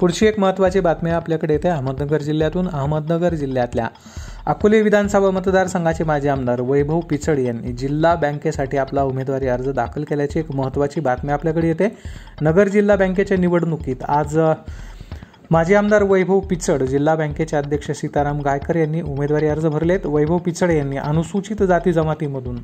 पुढची एक महत्त्वाची बातमी आपल्याकडे येते अहमदनगर जिल्ह्यातून अहमदनगर जिल्ह्यातल्या अकोले विधानसभा मतदारसंघाचे माजी आमदार वैभव पिचड यांनी जिल्हा बँकेसाठी आपला उमेदवारी अर्ज दाखल केल्याची एक महत्त्वाची बातमी आपल्याकडे येते नगर जिल्हा बँकेच्या निवडणुकीत आज माजी आमदार वैभव पिचड जिल्हा बँकेचे अध्यक्ष सीताराम गायकर यांनी उमेदवारी अर्ज भरलेत वैभव पिचड यांनी अनुसूचित जाती जमातीमधून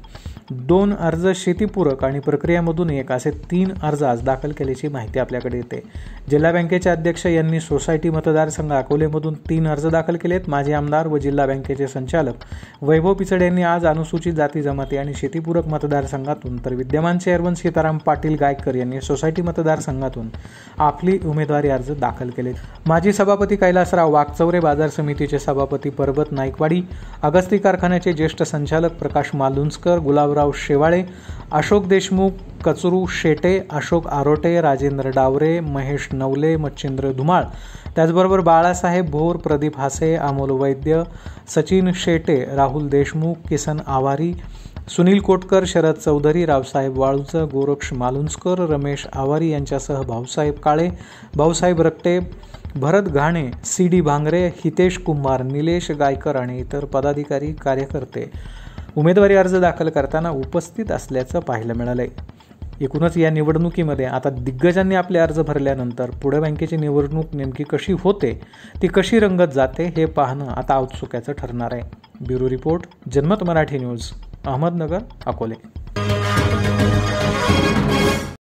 दोन अर्ज शेतीपूरक आणि प्रक्रियामधून एक असे तीन अर्ज आज दाखल केल्याची माहिती आपल्याकडे येते जिल्हा बँकेचे अध्यक्ष यांनी सोसायटी मतदारसंघ अकोलेमधून तीन अर्ज दाखल केलेत माजी आमदार व जिल्हा बँकेचे संचालक वैभव पिचड यांनी आज अनुसूचित जाती जमाती आणि शेतीपूरक मतदारसंघातून तर विद्यमान चेअरमन सीताराम पाटील गायकर यांनी सोसायटी मतदारसंघातून आपली उमेदवारी अर्ज दाखल केले माजी सभापती कैलासराव वाघचौरे बाजार समितीचे सभापती पर्वत नाईकवाडी अगस्ती कारखान्याचे ज्येष्ठ संचालक प्रकाश मालुंजकर गुलाबराव शेवाळे अशोक देशमुख कचरू शेटे अशोक आरोटे राजेंद्र डावरे महेश नवले मच्छिंद्र धुमाळ त्याचबरोबर बाळासाहेब भोर प्रदीप हासे अमोल वैद्य सचिन शेटे राहुल देशमुख किसन आवारी सुनील कोटकर शरद चौधरी रावसाहेब वाळूचं गोरक्ष मालुंजकर रमेश आवारी यांच्यासह भाऊसाहेब काळे भाऊसाहेब रक्टे भरत घाणे सी डी भांगरे हितेश कुमार निलेश गायकर आणि इतर पदाधिकारी कार्यकर्ते उमेदवारी अर्ज दाखल करताना उपस्थित असल्याचं पाहायला मिळालं एकूणच या निवडणुकीमध्ये आता दिग्गजांनी आपले अर्ज भरल्यानंतर पुढे बँकेची निवडणूक नेमकी कशी होते ती कशी रंगत जाते हे पाहणं आता औत्सुक्याचं ठरणार आहे ब्युरो रिपोर्ट जनमत मराठी न्यूज अहमदनगर अकोले